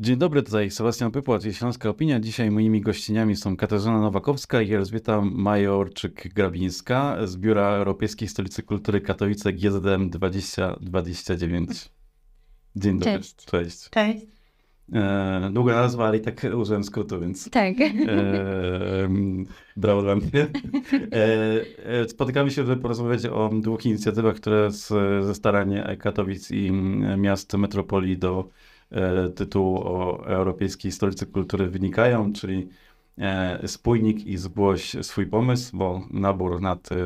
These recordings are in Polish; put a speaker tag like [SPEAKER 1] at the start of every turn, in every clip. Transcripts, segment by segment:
[SPEAKER 1] Dzień dobry, tutaj Sebastian Pypłat i Śląska Opinia. Dzisiaj moimi gościniami są Katarzyna Nowakowska i Elżbieta Majorczyk-Grabińska z Biura Europejskiej Stolicy Kultury Katowice GZM 2029. Dzień dobry. Cześć. Cześć. Cześć. E, długa nazwa, ale i tak użyłem skrótu, więc. Tak. E, brawo dla mnie. E, e, spotykamy się, żeby porozmawiać o dwóch inicjatywach, które z, ze starania Katowic i miast metropolii do E, tytułu o Europejskiej Stolicy Kultury wynikają, czyli e, spójnik i zgłoś swój pomysł, bo nabór nad e,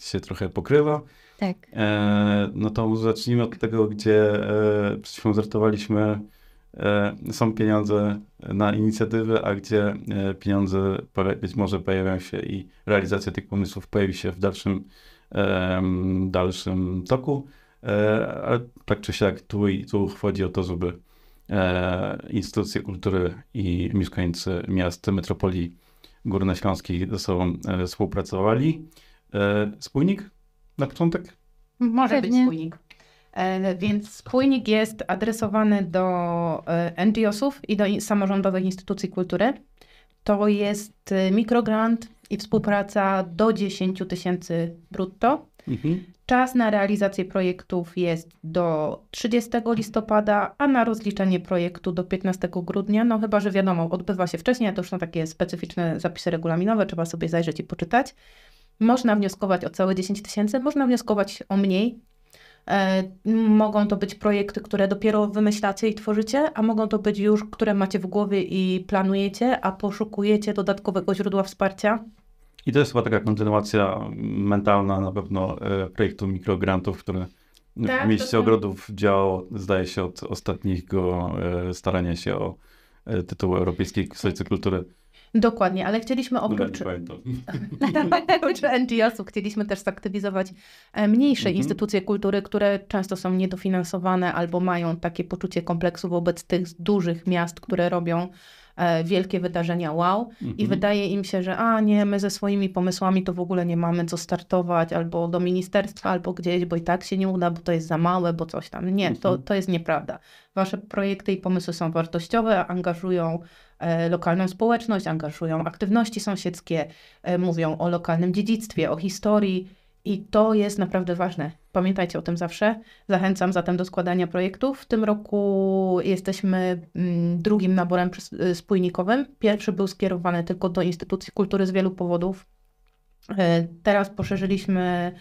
[SPEAKER 1] się trochę pokrywa. Tak. No to zacznijmy od tego, gdzie przed są pieniądze na inicjatywy, a gdzie pieniądze być może pojawią się i realizacja tych pomysłów pojawi się w dalszym, dalszym toku. Ale tak czy siak tu i tu chodzi o to, żeby E, instytucje kultury i mieszkańcy miast metropolii górnośląskiej ze sobą e, współpracowali. E, spójnik na początek?
[SPEAKER 2] Może Pewnie. być spójnik. Więc spójnik jest adresowany do NGO-sów i do samorządowych instytucji kultury. To jest mikrogrant i współpraca do 10 tysięcy brutto. Mhm. Czas na realizację projektów jest do 30 listopada, a na rozliczenie projektu do 15 grudnia. No chyba, że wiadomo, odbywa się wcześniej, to już są takie specyficzne zapisy regulaminowe, trzeba sobie zajrzeć i poczytać. Można wnioskować o całe 10 tysięcy, można wnioskować o mniej. E, mogą to być projekty, które dopiero wymyślacie i tworzycie, a mogą to być już, które macie w głowie i planujecie, a poszukujecie dodatkowego źródła wsparcia
[SPEAKER 1] i to jest chyba taka kontynuacja mentalna na pewno e, projektu mikrograntów, który tak, mieście to... Tak. Ogrodów działało, zdaje się, od ostatniego e, starania się o e, tytuł Europejskiej Stolicy Kultury.
[SPEAKER 2] Dokładnie, ale chcieliśmy oprócz, oprócz NGO-sów, chcieliśmy też zaktywizować mniejsze mhm. instytucje kultury, które często są niedofinansowane albo mają takie poczucie kompleksu wobec tych dużych miast, które robią E, wielkie wydarzenia wow mhm. i wydaje im się, że a nie, my ze swoimi pomysłami to w ogóle nie mamy co startować albo do ministerstwa, albo gdzieś, bo i tak się nie uda, bo to jest za małe, bo coś tam. Nie, mhm. to, to jest nieprawda. Wasze projekty i pomysły są wartościowe, angażują e, lokalną społeczność, angażują aktywności sąsiedzkie, e, mówią o lokalnym dziedzictwie, o historii i to jest naprawdę ważne. Pamiętajcie o tym zawsze. Zachęcam zatem do składania projektów. W tym roku jesteśmy mm, drugim naborem y, spójnikowym. Pierwszy był skierowany tylko do instytucji kultury z wielu powodów. Y, teraz poszerzyliśmy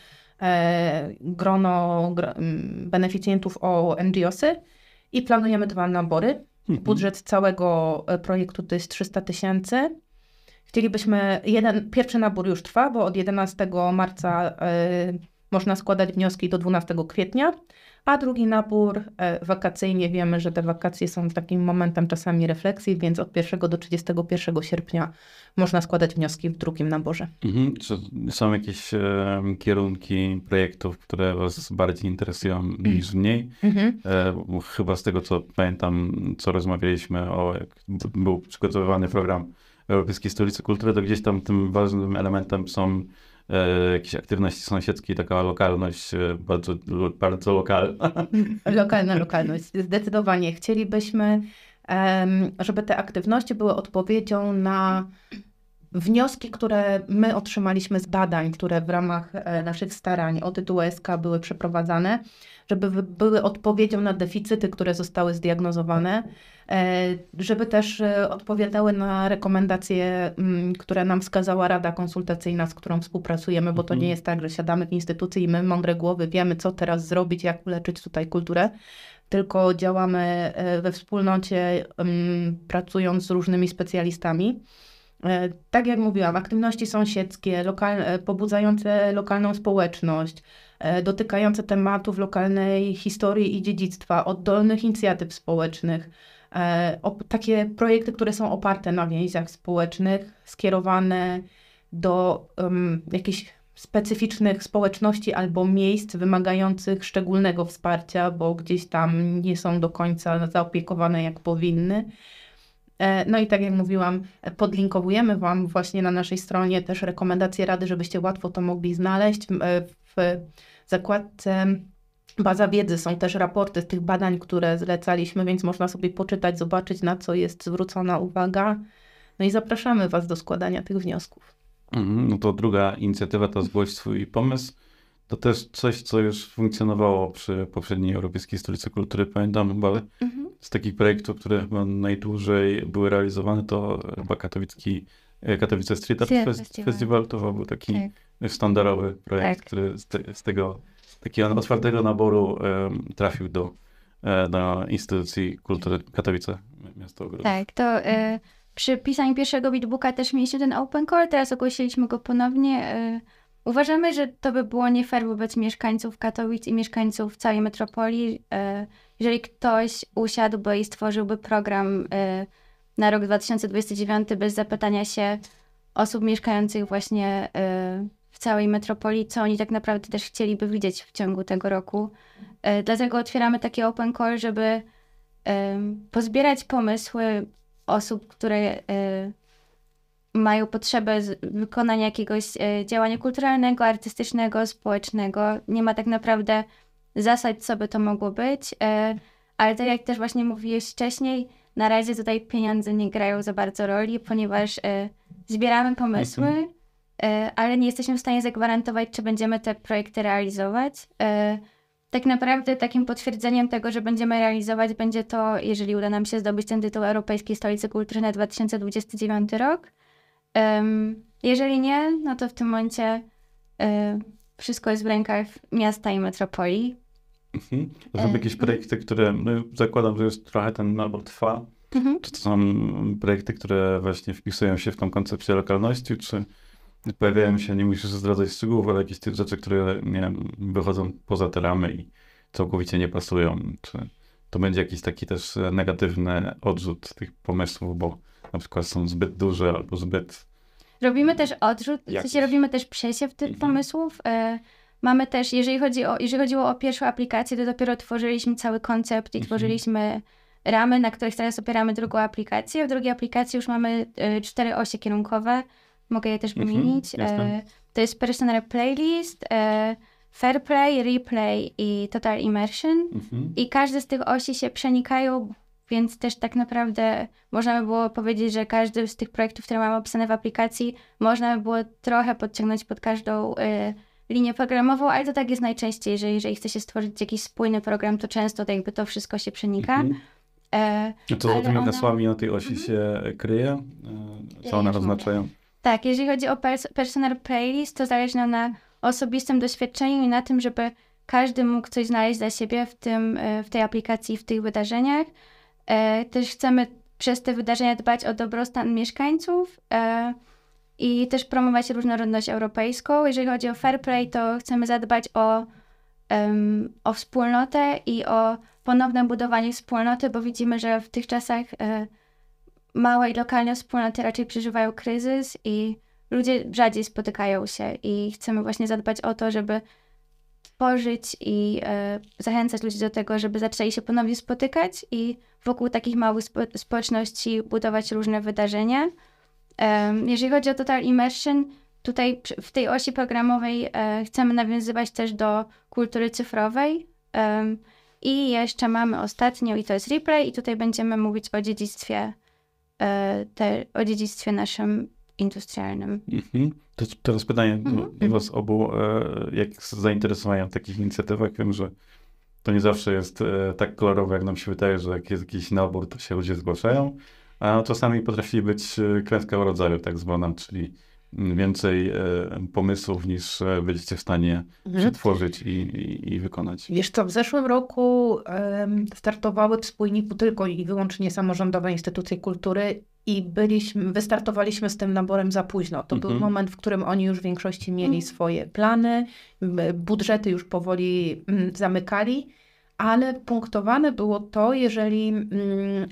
[SPEAKER 2] e, grono mm, beneficjentów o NGOsy i planujemy dwa nabory. Mhm. Budżet całego e, projektu to jest 300 tysięcy. Chcielibyśmy, jeden, pierwszy nabór już trwa, bo od 11 marca e, można składać wnioski do 12 kwietnia, a drugi nabór e, wakacyjnie wiemy, że te wakacje są takim momentem czasami refleksji, więc od 1 do 31 sierpnia można składać wnioski w drugim naborze.
[SPEAKER 1] Mhm. Czy są jakieś e, kierunki projektów, które Was bardziej interesują niż mm. mniej? Mhm. E, chyba z tego, co pamiętam, co rozmawialiśmy o, jak był przygotowywany program Europejskiej Stolicy Kultury, to gdzieś tam tym ważnym elementem są E, jakiejś aktywności sąsiedzkiej, taka lokalność, e, bardzo, bardzo lokalna.
[SPEAKER 2] Lokalna lokalność, zdecydowanie. Chcielibyśmy, żeby te aktywności były odpowiedzią na Wnioski, które my otrzymaliśmy z badań, które w ramach e, naszych starań o tytuł ESK były przeprowadzane, żeby były odpowiedzią na deficyty, które zostały zdiagnozowane, e, żeby też e, odpowiadały na rekomendacje, mm, które nam wskazała Rada Konsultacyjna, z którą współpracujemy, bo to nie mhm. jest tak, że siadamy w instytucji i my mądre głowy wiemy, co teraz zrobić, jak uleczyć tutaj kulturę, tylko działamy we wspólnocie, mm, pracując z różnymi specjalistami. E, tak jak mówiłam, aktywności sąsiedzkie, lokal, e, pobudzające lokalną społeczność, e, dotykające tematów lokalnej historii i dziedzictwa, oddolnych inicjatyw społecznych, takie projekty, które są oparte na więziach społecznych, skierowane do um, jakichś specyficznych społeczności albo miejsc wymagających szczególnego wsparcia, bo gdzieś tam nie są do końca zaopiekowane jak powinny. E, no i tak jak mówiłam, podlinkowujemy Wam właśnie na naszej stronie też rekomendacje rady, żebyście łatwo to mogli znaleźć. E, w zakładce Baza wiedzy są też raporty z tych badań, które zlecaliśmy, więc można sobie poczytać, zobaczyć, na co jest zwrócona uwaga. No i zapraszamy Was do składania tych wniosków.
[SPEAKER 1] Mhm, no to druga inicjatywa to zgłoś swój pomysł. To też coś, co już funkcjonowało przy poprzedniej Europejskiej Stolicy Kultury. Pamiętam, chyba mhm z takich projektów, które chyba najdłużej były realizowane, to chyba katowicki, e, Katowice Street Art Festival. to był taki tak. sztandarowy projekt, tak. który z, te, z, tego takiego otwartego naboru um, trafił do, do e, instytucji kultury Katowice, miasto ogrodów. Tak,
[SPEAKER 3] to y, przy pisaniu pierwszego bitbooka też mieliśmy ten open call, teraz ogłosiliśmy go ponownie. Y, uważamy, że to by było nie fair wobec mieszkańców Katowic i mieszkańców całej metropolii, y, jeżeli ktoś usiadłby i stworzyłby program y, na rok 2029 bez zapytania się osób mieszkających właśnie y, w całej metropolii, co oni tak naprawdę też chcieliby widzieć w ciągu tego roku. Y, dlatego otwieramy takie open call, żeby pozbierać pomysły osób, które mają potrzebę wykonania jakiegoś działania kulturalnego, artystycznego, społecznego. Nie ma tak naprawdę zasad, co by to mogło być. E, ale tak jak też właśnie mówiłeś wcześniej, na razie tutaj pieniądze nie grają za bardzo roli, ponieważ e, zbieramy pomysły, mhm. e, ale nie jesteśmy w stanie zagwarantować, czy będziemy te projekty realizować. Tak naprawdę takim potwierdzeniem tego, że będziemy realizować, będzie to, jeżeli uda nam się zdobyć ten tytuł Europejskiej Stolicy Kultury na 2029 rok. Jeżeli nie, no to w tym momencie wszystko jest w rękach miasta i metropolii,
[SPEAKER 1] Mhm. E, Żeby jakieś projekty, które no, zakładam, że już trochę ten albo trwa. Mhm. Czy to są projekty, które właśnie wpisują się w tą koncepcję lokalności, czy pojawiają się, nie musisz zdradzać szczegółów, ale jakieś te rzeczy, które nie wiem, wychodzą poza te ramy i całkowicie nie pasują? Czy to będzie jakiś taki też negatywny odrzut tych pomysłów, bo na przykład są zbyt duże albo zbyt.
[SPEAKER 3] Robimy też odrzut, Jakiś. w sensie robimy też przesiew tych mhm. pomysłów. Y Mamy też, jeżeli, chodzi o, jeżeli chodziło o pierwszą aplikację, to dopiero tworzyliśmy cały koncept i mhm. tworzyliśmy ramy, na których teraz opieramy drugą aplikację. W drugiej aplikacji już mamy y, cztery osie kierunkowe, mogę je też mhm, wymienić. Mhm, y, to jest personal playlist, y, e, fair play, replay i total immersion. Mhm. I każdy z tych osi się przenikają, więc też tak naprawdę można by było powiedzieć, że każdy z tych projektów, które mamy opisane w aplikacji, można by było trochę podciągnąć pod każdą linię programową, ale to tak jest najczęściej, że jeżeli chce się stworzyć jakiś spójny program, to często to jakby to wszystko się przenika. Mhm. E, Co za tymi ona...
[SPEAKER 1] hasłami na tej osi mhm. się kryje? E, co ja one oznaczają?
[SPEAKER 3] Tak, jeżeli chodzi o pers personal playlist, to zależy nam na osobistym doświadczeniu i na tym, żeby każdy mógł coś znaleźć dla siebie w, tym, e, w tej aplikacji, w tych wydarzeniach. E, też chcemy przez te wydarzenia dbać o dobrostan mieszkańców. E, i też promować różnorodność europejską. Jeżeli chodzi o fair play, to chcemy zadbać o, um, o wspólnotę i o ponowne budowanie wspólnoty, bo widzimy, że w tych czasach e, małe i lokalne wspólnoty raczej przeżywają kryzys i ludzie rzadziej spotykają się i chcemy właśnie zadbać o to, żeby tworzyć i e, zachęcać ludzi do tego, żeby zaczęli się ponownie spotykać i wokół takich małych spo społeczności budować różne wydarzenia. Jeżeli chodzi o Total Immersion, tutaj w tej osi programowej e, chcemy nawiązywać też do kultury cyfrowej. I jeszcze mamy ostatnią, i to jest replay, i tutaj będziemy mówić o dziedzictwie, e, te, o dziedzictwie naszym industrialnym.
[SPEAKER 1] Mhm. To teraz pytanie mhm. Was obu, e, jak z w takich inicjatywach? Wiem, że to nie zawsze jest tak kolorowe, jak nam się wydaje, że jak jest jakiś nabór, to się ludzie zgłaszają a czasami potrafi być e, kreska rodzaju, tak zwana, czyli więcej e, pomysłów niż e, będziecie w stanie mhm. przetworzyć i, i, i, wykonać.
[SPEAKER 2] Wiesz co, w zeszłym roku startowały w spójniku tylko i wyłącznie samorządowe instytucje kultury i byliśmy, wystartowaliśmy z tym naborem za późno. To mhm. był moment, w którym oni już w większości mieli mhm. swoje plany, budżety już powoli m, zamykali, ale punktowane było to, jeżeli m,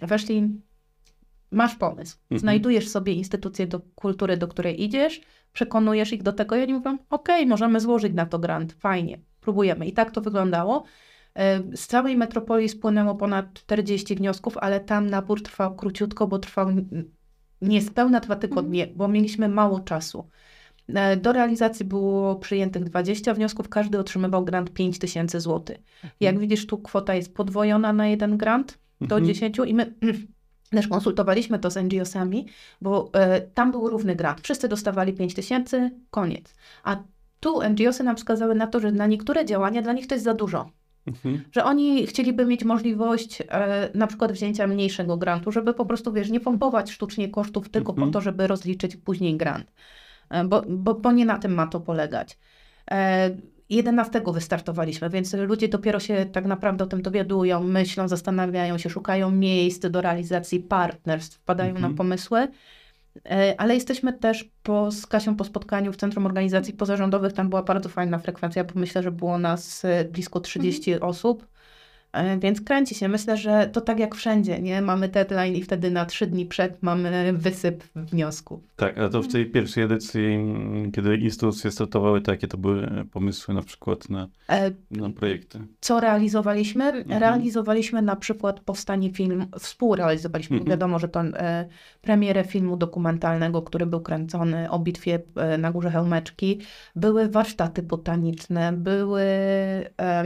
[SPEAKER 2] weszli masz pomysł, mhm. znajdujesz sobie instytucję do kultury, do której idziesz, przekonujesz ich do tego i oni mówią, ok, możemy złożyć na to grant, fajnie, próbujemy. I tak to wyglądało. E, z całej metropolii spłynęło ponad 40 wniosków, ale tam nabór trwał króciutko, bo trwał niespełna dwa tygodnie, mhm. bo mieliśmy mało czasu. E, do realizacji było przyjętych 20 wniosków, każdy otrzymywał grant 5000 zł. Jak mhm. widzisz, tu kwota jest podwojona na jeden grant do mhm. 10 i my Też konsultowaliśmy to z NGO-sami, bo e, tam był równy grant. Wszyscy dostawali 5 tysięcy, koniec. A tu NGOsy nam wskazały na to, że na niektóre działania dla nich to jest za dużo. Mhm. Że oni chcieliby mieć możliwość e, na przykład wzięcia mniejszego grantu, żeby po prostu, wiesz, nie pompować sztucznie kosztów tylko mhm. po to, żeby rozliczyć później grant. E, bo, bo, bo nie na tym ma to polegać. E, 11 wystartowaliśmy, więc ludzie dopiero się tak naprawdę o tym dowiadują, myślą, zastanawiają się, szukają miejsc do realizacji partnerstw, wpadają na mhm. pomysły. E, ale jesteśmy też po, z Kasią po spotkaniu w Centrum Organizacji Pozarządowych. Tam była bardzo fajna frekwencja, bo myślę, że było nas e, blisko 30 mhm. osób. E, więc kręci się. Myślę, że to tak jak wszędzie, nie? Mamy deadline i wtedy na trzy dni przed mamy wysyp wniosku.
[SPEAKER 1] Tak, A to w tej pierwszej edycji, kiedy instytucje startowały, takie to były e, pomysły na przykład na, e, na projekty.
[SPEAKER 2] Co realizowaliśmy? Mhm. Realizowaliśmy na przykład powstanie filmu, współrealizowaliśmy, mhm. wiadomo, że to e, premierę filmu dokumentalnego, który był kręcony o bitwie na Górze Helmeczki. Były warsztaty botaniczne, były... E,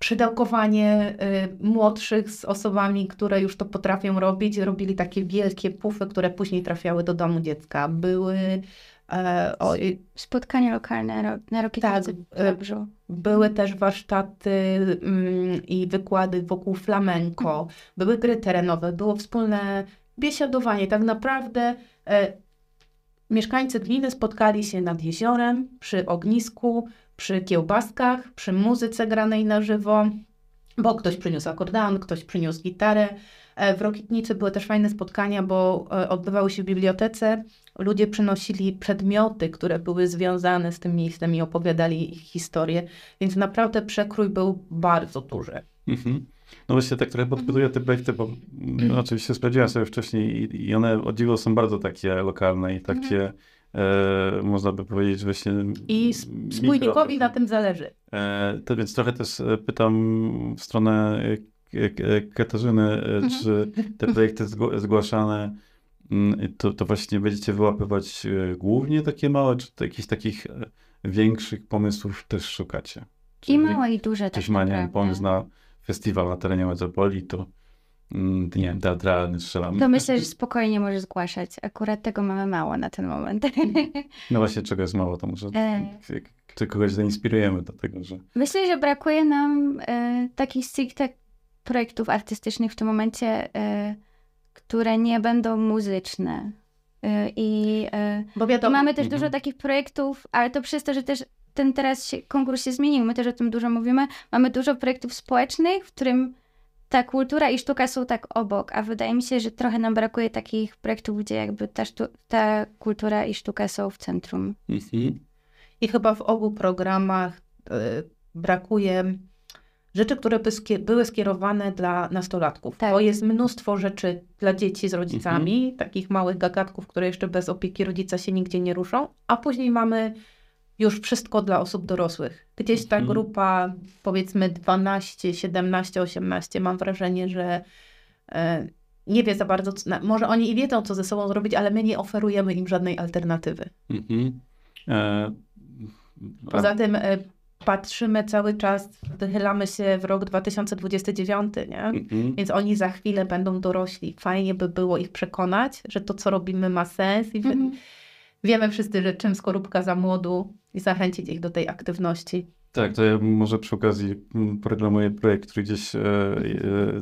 [SPEAKER 2] przydałkowanie y, młodszych z osobami, które już to potrafią robić, robili takie wielkie pufy, które później trafiały do domu dziecka. Były e, o, spotkania lokalne na Rokietnicy tak, Dobrze. Y, tak były mhm. też warsztaty mm, i wykłady wokół flamenko, mhm. były gry terenowe, było wspólne biesiadowanie. Tak naprawdę e, mieszkańcy gminy spotkali się nad jeziorem przy ognisku, przy kiełbaskach, przy muzyce granej na żywo, bo ktoś przyniósł akordeon, ktoś przyniósł gitarę. E, w Rokitnicy były też fajne spotkania, bo e, odbywały się w bibliotece. Ludzie przynosili przedmioty, które były związane z tym miejscem i opowiadali ich historię, więc naprawdę przekrój był bardzo duży.
[SPEAKER 1] Mhm. No właśnie tak trochę podpytuję te projekty, bo no, oczywiście sprawdziłem sobie wcześniej i, one o dziwo są bardzo takie lokalne i takie mhm. E, można by powiedzieć właśnie... I spójnikowi
[SPEAKER 2] mikro... na tym zależy.
[SPEAKER 1] E, to więc trochę też e, pytam w stronę e, e, Katarzyny, mhm. czy te projekty zgłaszane mm, to, to właśnie będziecie wyłapywać głównie takie małe, czy to jakichś takich większych pomysłów też szukacie?
[SPEAKER 3] Czyli I małe i duże. Ktoś tak
[SPEAKER 1] ma, nie pomysł na festiwal na terenie Metropolii, to Mm, nie wiem, teatralny strzelam. To myślę,
[SPEAKER 3] że spokojnie możesz zgłaszać. Akurat tego mamy mało na ten moment.
[SPEAKER 1] No właśnie, czego jest mało, to może e. jak, czy kogoś zainspirujemy do tego, że...
[SPEAKER 3] Myślę, że brakuje nam e, takich stricte projektów artystycznych w tym momencie, e, które nie będą muzyczne. E, I e, Bo wiadomo. mamy też dużo mhm. takich projektów, ale to przez to, że też ten teraz się, konkurs się zmienił, my też o tym dużo mówimy, mamy dużo projektów społecznych, w którym ta kultura i sztuka są tak obok, a wydaje mi się, że trochę nam brakuje takich projektów, gdzie jakby ta, ta kultura i sztuka są
[SPEAKER 2] w centrum. Mhm. I chyba w obu programach y, brakuje rzeczy, które by skier były skierowane dla nastolatków. Tak. Bo jest mnóstwo rzeczy dla dzieci z rodzicami, mhm. takich małych gagatków, które jeszcze bez opieki rodzica się nigdzie nie ruszą, a później mamy już wszystko dla osób dorosłych. Gdzieś ta mhm. grupa, powiedzmy 12, 17, 18, mam wrażenie, że e, nie wie za bardzo, co, może oni i wiedzą, co ze sobą zrobić, ale my nie oferujemy im żadnej alternatywy.
[SPEAKER 1] Mhm. E, Poza
[SPEAKER 2] tym e, patrzymy cały czas, wychylamy się w rok 2029, nie? Mhm. więc oni za chwilę będą dorośli. Fajnie by było ich przekonać, że to, co robimy, ma sens i wiemy wszyscy, że czym skorupka za młodu i zachęcić ich do tej aktywności.
[SPEAKER 1] Tak, to ja może przy okazji mm, programuję projekt, który gdzieś e, e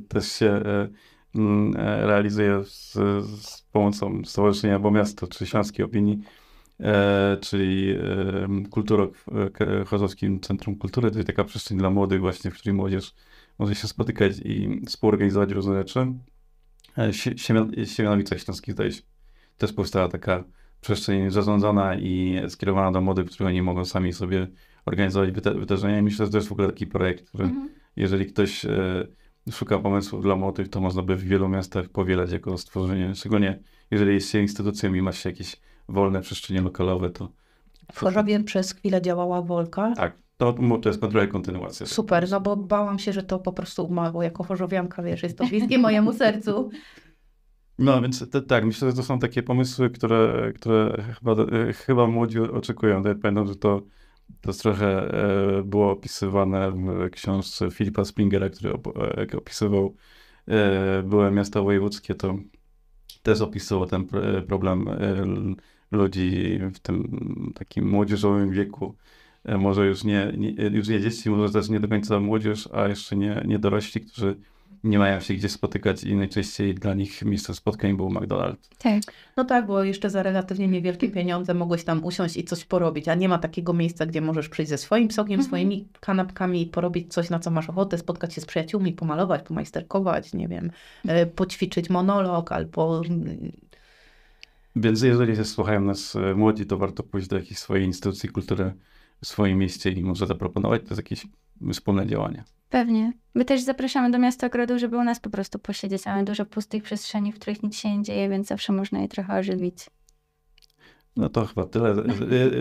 [SPEAKER 1] też się e, mm, e, realizuje z, z, pomocą Stowarzyszenia Bo Miasto czy Śląskiej Opinii, e, czyli Kulturok w Chorzowskim Centrum Kultury. To jest taka przestrzeń dla młodych właśnie, w której młodzież może się spotykać i współorganizować różne rzeczy. Siemianowica Śląskich zdaje się też powstała taka przestrzeń zarządzana i skierowana do młodych, którzy oni mogą sami sobie organizować wydarzenia. Myślę, że to jest w ogóle taki projekt, który mhm. jeżeli ktoś e, szuka pomysłów dla młodych, to można by w wielu miastach powielać jako stworzenie, szczególnie jeżeli jest się instytucją i ma się jakieś wolne przestrzenie lokalowe, to... W Chorzowie
[SPEAKER 2] przez chwilę działała Wolka.
[SPEAKER 1] Tak, to, to jest trochę kontynuacja.
[SPEAKER 2] Super, no bo bałam się, że to po prostu umarło jako chorzowianka, wiesz, jest to bliskie mojemu sercu.
[SPEAKER 1] No, no więc te, tak, myślę, że to są takie pomysły, które, które chyba, chyba młodzi oczekują. Ja pamiętam, że to, to trochę e, było opisywane w książce Filipa Springera, który e, opisywał e, były miasta wojewódzkie, to też opisywał ten problem ludzi w tym takim młodzieżowym wieku. Może już nie, nie już nie dzieci, może też nie do końca młodzież, a jeszcze nie, nie dorośli, którzy nie mają się gdzie spotykać i najczęściej dla nich miejsce spotkań był McDonald's.
[SPEAKER 2] Tak. No tak, bo jeszcze za relatywnie niewielkie pieniądze mogłeś tam usiąść i coś porobić, a nie ma takiego miejsca, gdzie możesz przyjść ze swoim sokiem, mhm. swoimi kanapkami, porobić coś, na co masz ochotę, spotkać się z przyjaciółmi, pomalować, pomajsterkować, nie wiem, e, poćwiczyć monolog albo... Mm,
[SPEAKER 1] Więc jeżeli się słuchają nas e, młodzi, to warto pójść do jakiejś swojej instytucji kultury w swoim mieście i może zaproponować to jest jakieś wspólne działanie.
[SPEAKER 3] Pewnie. My też zapraszamy do miasta ogrodu, żeby u nas po prostu posiedzieć. Mamy dużo pustych przestrzeni, w których nic się nie dzieje, więc zawsze można je trochę ożywić.
[SPEAKER 1] No to chyba tyle.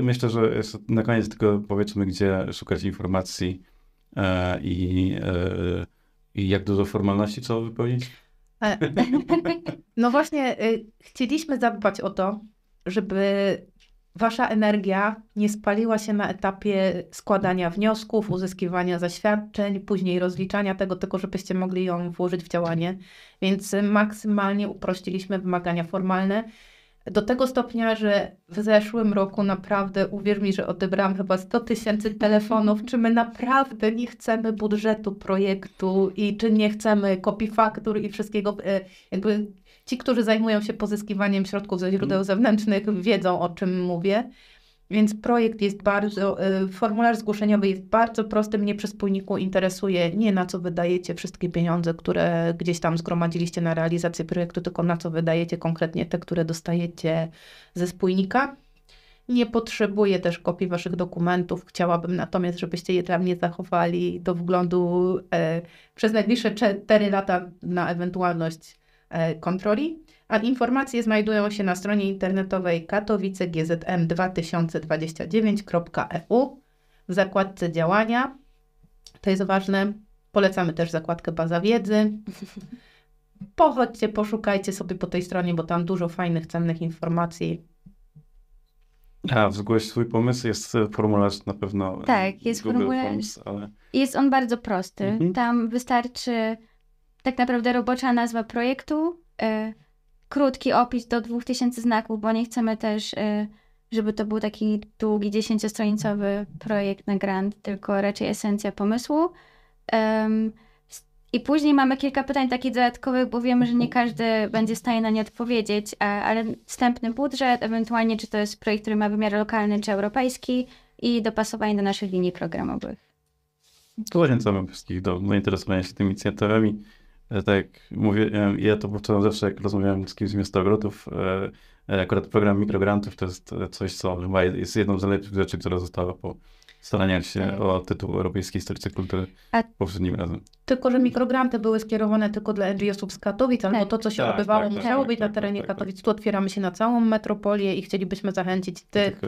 [SPEAKER 1] Myślę, że na koniec tylko powiedzmy, gdzie szukać informacji e, i, e, i jak dużo formalności trzeba wypełnić.
[SPEAKER 2] E, no właśnie, chcieliśmy zadbać o to, żeby Wasza energia nie spaliła się na etapie składania wniosków, uzyskiwania zaświadczeń, później rozliczania tego, tylko żebyście mogli ją włożyć w działanie. Więc maksymalnie uprościliśmy wymagania formalne do tego stopnia, że w zeszłym roku naprawdę, uwierz mi, że odebrałam chyba 100 tysięcy telefonów, czy my naprawdę nie chcemy budżetu projektu i czy nie chcemy kopii faktur i wszystkiego, e, jakby Ci, którzy zajmują się pozyskiwaniem środków ze źródeł mhm. zewnętrznych, wiedzą o czym mówię. Więc projekt jest bardzo, e, formularz zgłoszeniowy jest bardzo prosty. Mnie przez spójniku interesuje nie na co wydajecie wszystkie pieniądze, które gdzieś tam zgromadziliście na realizację projektu, tylko na co wydajecie konkretnie te, które dostajecie ze spójnika. Nie potrzebuję też kopii waszych dokumentów. Chciałabym natomiast, żebyście je dla mnie zachowali do wglądu e, przez najbliższe 4 lata na ewentualność E, kontroli, a informacje znajdują się na stronie internetowej katowicegzm2029.eu e w zakładce działania. To jest ważne. Polecamy też zakładkę baza wiedzy. Pochodźcie, poszukajcie sobie po tej stronie, bo tam dużo fajnych, cennych informacji.
[SPEAKER 1] A, zgłoś swój pomysł, jest e, formularz na pewno. Tak,
[SPEAKER 2] jest Google formularz. Forms, ale... Jest
[SPEAKER 3] on bardzo prosty. Mhm. Tam wystarczy tak naprawdę robocza nazwa projektu, e, krótki opis do 2000 znaków, bo nie chcemy też, e, żeby to był taki długi, dziesięciostronicowy projekt na grant, tylko raczej esencja pomysłu. i później mamy kilka pytań takich dodatkowych, bo wiemy, że nie każdy będzie w stanie na nie odpowiedzieć, ale wstępny budżet, ewentualnie czy to jest projekt, który ma wymiar lokalny czy europejski i dopasowanie do naszych linii programowych.
[SPEAKER 1] Zachęcamy wszystkich do zainteresowania się tymi inicjatywami. E, tak jak mówię, e, ja to powtarzam zawsze, jak rozmawiałem z kimś z miasta ogrodów, e, akurat program mikrograntów to jest coś, co chyba jest jedną z najlepszych rzeczy, która została po staraniach się tak. o tytuł Europejskiej Stolicy Kultury A poprzednim razem.
[SPEAKER 2] Tylko, że mikrogranty były skierowane tylko dla NGO-sów z Katowic, albo tak. to, co się tak, odbywało, tak, tak musiało tak, być tak, na terenie Katowic. Tu otwieramy się na całą metropolię i chcielibyśmy zachęcić tych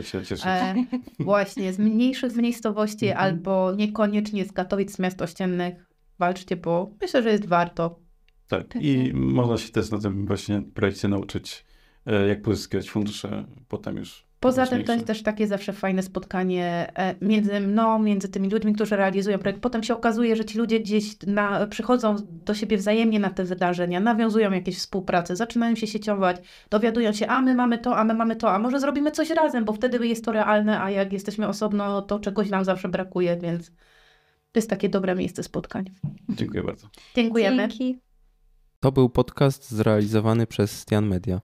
[SPEAKER 2] e, właśnie z mniejszych miejscowości mhm. albo niekoniecznie z Katowic, z miast ościennych walczcie, bo myślę, że jest warto.
[SPEAKER 1] Tak, tak i tak. można się też na tym właśnie projekcie nauczyć, e, jak pozyskiwać fundusze potem już Poza tym to jest
[SPEAKER 2] też takie zawsze fajne spotkanie e, między mną, między tymi ludźmi, którzy realizują projekt. Potem się okazuje, że ci ludzie gdzieś na, przychodzą do siebie wzajemnie na te wydarzenia, nawiązują jakieś współprace, zaczynają się sieciować, dowiadują się, a my mamy to, a my mamy to, a może zrobimy coś razem, bo wtedy jest to realne, a jak jesteśmy osobno, to czegoś nam zawsze brakuje, więc jest takie dobre miejsce spotkań. Dziękuję bardzo. Dziękujemy. Dzięki.
[SPEAKER 1] To był podcast
[SPEAKER 2] zrealizowany przez Stian Media.